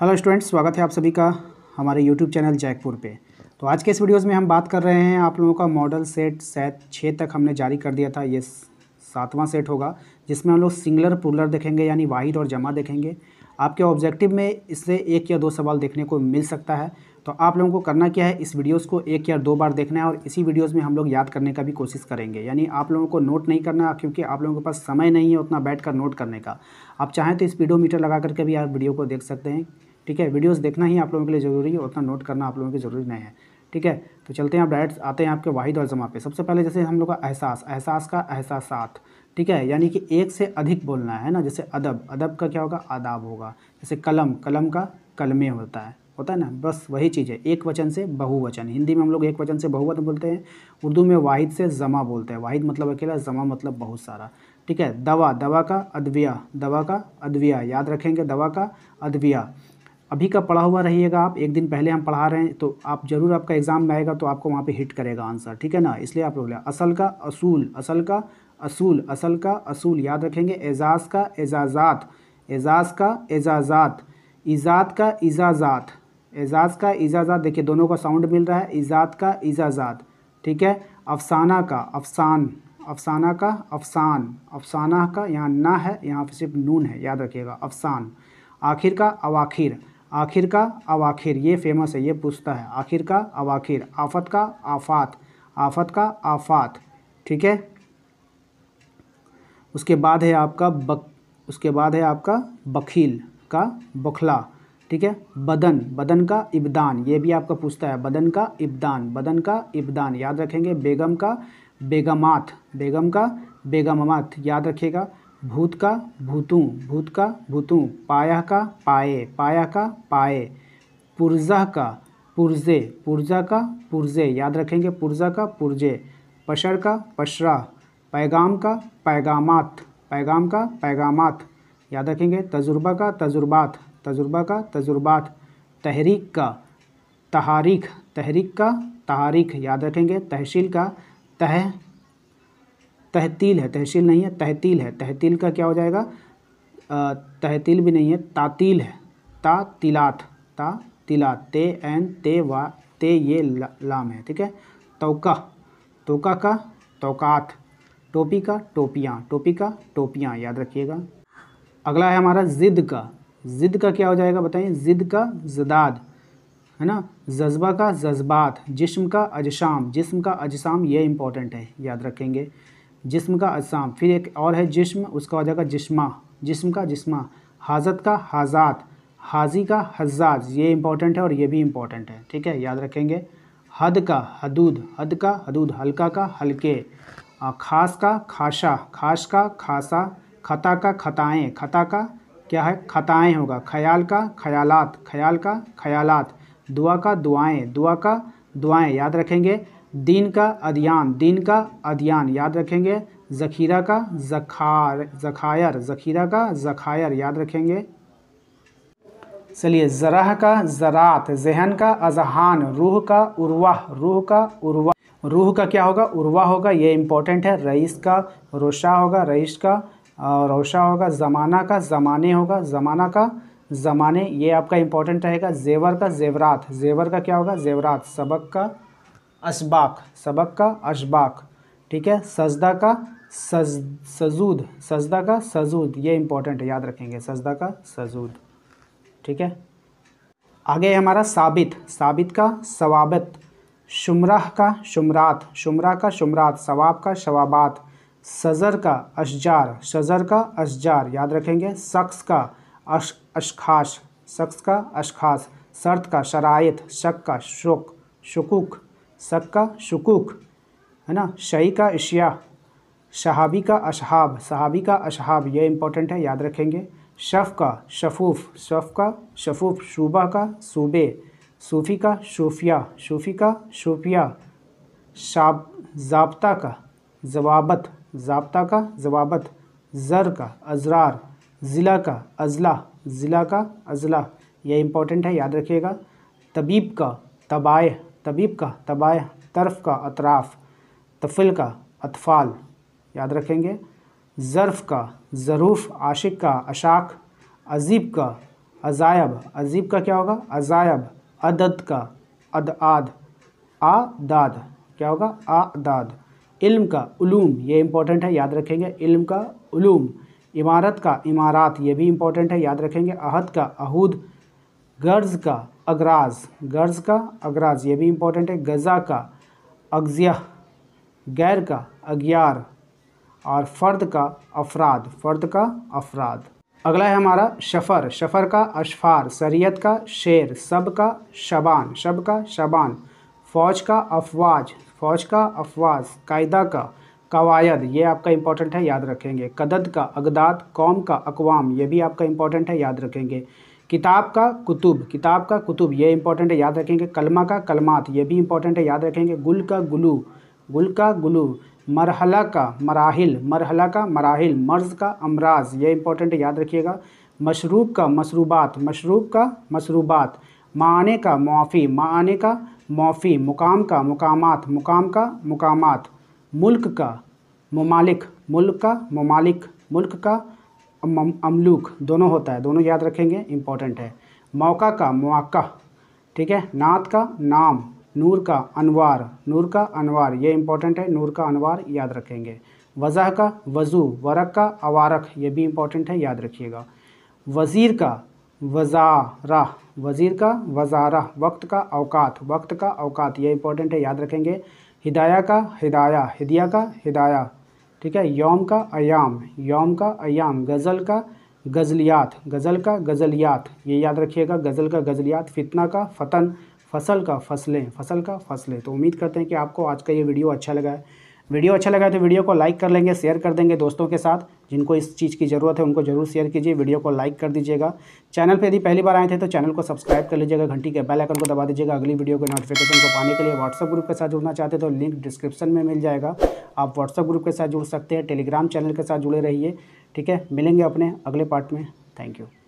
hello students स्वागत है आप सभी का हमारे यूट्यूब चैनल जैकपुर पे तो आज के इस वीडियोस में हम बात कर रहे हैं आप लोगों का मॉडल सेट सेट छः तक हमने जारी कर दिया था ये सातवां सेट होगा जिसमें हम लोग सिंगलर पुलर देखेंगे यानी वाहिद और जमा देखेंगे आपके ऑब्जेक्टिव में इससे एक या दो सवाल देखने को मिल सकता है तो आप लोगों को करना क्या है इस वीडियोस को एक या दो बार देखना है और इसी वीडियोस में हम लोग याद करने का भी कोशिश करेंगे यानी आप लोगों को नोट नहीं करना क्योंकि आप लोगों के पास समय नहीं है उतना बैठ कर नोट करने का आप चाहें तो स्पीडोमीटर लगा करके भी आप वीडियो को देख सकते हैं ठीक है वीडियोज़ देखना ही आप लोगों के लिए ज़रूरी है उतना नोट करना आप लोगों के ज़रूरी नहीं है ठीक है तो चलते हैं आप डायरेक्ट आते हैं आपके वाहिद और जमा पे सबसे पहले जैसे हम लोग का एहसास एहसास का एहसास साथ ठीक है यानी कि एक से अधिक बोलना है ना जैसे अदब अदब का क्या होगा आदाब होगा जैसे कलम कलम का कलमे होता है होता है ना बस वही चीज़ है एक वचन से बहुवचन हिंदी में हम लोग एक वचन से बहुवचन बोलते हैं उर्दू में वाहिद से जमा बोलते हैं वाहिद मतलब अकेला जमा मतलब बहुत सारा ठीक है दवा दवा का अदविया दवा का अदविया याद रखेंगे दवा का अदविया अभी का पढ़ा हुआ रहिएगा आप एक दिन पहले हम पढ़ा रहे हैं तो आप ज़रूर आपका एग्ज़ाम में आएगा तो आपको वहाँ पर हिट करेगा आंसर ठीक है ना इसलिए आप लोग असल का असूल असल का असूल असल का असूल याद रखेंगे एजाज़ का एजाज़ात एजाज़ का एजाज़ात ईज़ात का इजाज़ात एजाज़ का इजाज़ाद देखिए दोनों का साउंड मिल रहा है इजात का इजाज़ाद ठीक है अफसाना का अफसान अफसाना का अफसान अफसाना का यहाँ ना है यहाँ पर सिर्फ नून है याद रखिएगा अफसान आखिर का अवाखिर आखिर का अवाखिर ये फेमस है ये पूछता है आखिर का अवाखिर आफत का आफात आफत का आफात ठीक है उसके बाद है आपका बक उसके बाद है आपका बखील का बखला ठीक है बदन बदन का इब्दान ये भी आपका पूछता है बदन का इब्दान बदन का इब्दान याद रखेंगे बेगम का बेगमात बेगम का बेगमात याद रखिएगा भूत का भूतूँ भूत का भूतू पाया का पाए पाया का पाए पुर्जा का पुर्जे पुर्जा का पुर्जे याद रखेंगे पुर्जा का पुर्जे पशर का पशरा पैगाम का पैगामात पैगाम का पैगामात याद रखेंगे तजुर्बा का तजुर्बात तजुर्बा का तजुर्बात तहरीक का तहारीख तहरीक का तहारीख याद रखेंगे तहसील का तह तहतील है तहसील नहीं है तहतील है तहतील का क्या हो जाएगा तहतील भी नहीं है तातील है ता तिलात ता तिलात ते एन ते वा ते ये ला, लाम है ठीक है तोका तोका का तोकात टोपी का टोपियाँ टोपी का टोपियाँ याद रखिएगा अगला है हमारा ज़िद का ज़िद का क्या हो जाएगा बताइए ज़िद का जदाद है ना जज्बा का जज्बात जिस्म का अजसाम जिस्म का अजसाम ये इंपॉर्टेंट है याद रखेंगे जिस्म का अजसाम फिर एक और है जिस्म उसका हो जाएगा जिस्मा जिस्म का जिस्मा हाजत का हाजात हाजी का हजाज ये इंपॉर्टेंट है और ये भी इंपॉर्टेंट है ठीक है याद रखेंगे हद का हदूद हद का हदूद हल्का का हल्के खास का खाशा खास का खासा खता का खताएँ खता का क्या है खताएँ होगा ख्याल का ख्यालात ख्याल का ख्यालात दुआ का दुआएं दुआ का दुआएं याद रखेंगे दीन का अध्ययन दीन का अध्ययन याद रखेंगे ज़खीरा का जखार जखायर ज़खीरा का जखायर याद रखेंगे चलिए जरा का ज़रात जहन का अजहान रूह का उर्वाह रूह का उर्वा रूह का क्या होगा उर्वा होगा ये इंपॉर्टेंट है रईस का रोशा होगा रईस का रोशा होगा ज़माना का ज़माने होगा ज़माना का ज़माने ये आपका इम्पोर्टेंट रहेगा जेवर का जेवरात जेवर का क्या होगा जेवरात सबक का असबाक सबक का अशबाक ठीक है सजदा का सज सजूद सजदा का सजूद ये इम्पोर्टेंट है याद रखेंगे सजदा का सजूद ठीक है आगे हमारा साबित साबित का सवाबत शुमराह का शुमरात शुमरा का शुमरात सवाब का शवाबात सज़र का अशजार शज़र का अशजार याद रखेंगे शख्स का अश अशखास शख्स का अशखास शर्त का शरात शक का शोक शकूक शक का शकूक है ना शई का अशिया शहाबी का अशहाब सहाबी का अशहाब ये इम्पोर्टेंट है याद रखेंगे शफ़ का शफूफ शफ़ का शफूफ शूबा का सूबे सूफ़ी का शूफिया सूफ़ी का शूफिया शाब जाबता का जवाबत जबता का जवाबत ज़र का अजरार ज़िला का अजला ज़िला का अजला यह इम्पोर्टेंट है याद रखिएगा तबीब का तबाह तबीब का तबाह तरफ का अतराफ़ तफिल का अतफ़ाल याद रखेंगे ज़र्फ़ का ज़रूफ़ आशिक का अशाक अजीब का अजायब अजीब का क्या होगा अजायब अदद का अद आ आदाद क्या होगा आदाद इल्म का उलूम ये इम्पॉर्टेंट है याद रखेंगे इल्म का उलूम इमारत का इमारात ये भी इम्पॉर्टेंट है याद रखेंगे अहद का अहूद गर्ज का अगराज गर्ज का अगराज ये भी इम्पॉर्टेंट है गज़ा का अगजिया गैर का अगियार और फ़र्द का अफराद फ़र्द का अफराद अगला है हमारा शफ़र शफ़र का अशफ़ार सरियत का शेर सब का शबान शब का शबान फ़ौज का अफवाज फौज का अफवाज कायदा का कवायद ये आपका इंपॉर्टेंट है याद रखेंगे कदद का अगदाद कौम का अकवाम ये भी आपका इंपॉर्टेंट है याद रखेंगे किताब का कुतुब किताब का कुतुब ये इंपॉर्टेंट है याद रखेंगे कलमा का कलमात ये भी इंपॉर्टेंट है याद रखेंगे गुल का गुलू गुल का गुलू मरहला का मराहिल मरहला का मराहिल मर्ज़ का अमराज ये इंपॉर्टेंट याद रखिएगा मशरूब का मशरूबात मशरूब का मशरूबात माने का मुआफ़ी माने का मुआफ़ी मुकाम का मुकामात मुकाम का मुकामात मुल्क का ममालिक मुल्क का ममालिक मुल्क का अमलूक दोनों होता है दोनों याद रखेंगे इम्पॉर्टेंट है मौका का मौक़ा ठीक है नात का नाम नूर का अनवार नूर का अनवार ये इम्पॉर्टेंट है नूर का अनवार याद रखेंगे वजह का वजू वरक का अवारक ये भी इम्पॉर्टेंट है याद रखिएगा वज़ीर का वज़ारा वज़ीर का वजारा वक्त का अवकात वक्त का अवकात ये इंपॉर्टेंट है याद रखेंगे हिदाया का हिदाया हिदिया का हिदाया ठीक है योम का अयाम योम का अयाम गज़ल का गज़लियात गज़ल का गज़लियात ये याद रखिएगा गज़ल का गज़लियात फितना का फ़तन फसल का फसलें फसल का फसलें तो उम्मीद करते हैं कि आपको आज का ये वीडियो अच्छा लगा है वीडियो अच्छा लगा तो वीडियो को लाइक कर लेंगे शेयर कर देंगे दोस्तों के साथ जिनको इस चीज़ की ज़रूरत है उनको जरूर शेयर कीजिए वीडियो को लाइक कर दीजिएगा चैनल पर यदि पहली बार आए थे तो चैनल को सब्सक्राइब कर लीजिएगा घंटी के बेल आइकन को दबा दीजिएगा अगली वीडियो के नोटिफिकेशन को पाने के लिए व्हाट्सअप ग्रुप के साथ जुड़ना चाहते तो लिंक डिस्क्रिप्शन में मिल जाएगा आप व्हाट्सअप ग्रुप के साथ जुड़ सकते हैं टेलीग्राम चैनल के साथ जुड़े रहिए ठीक है मिलेंगे अपने अगले पार्ट में थैंक यू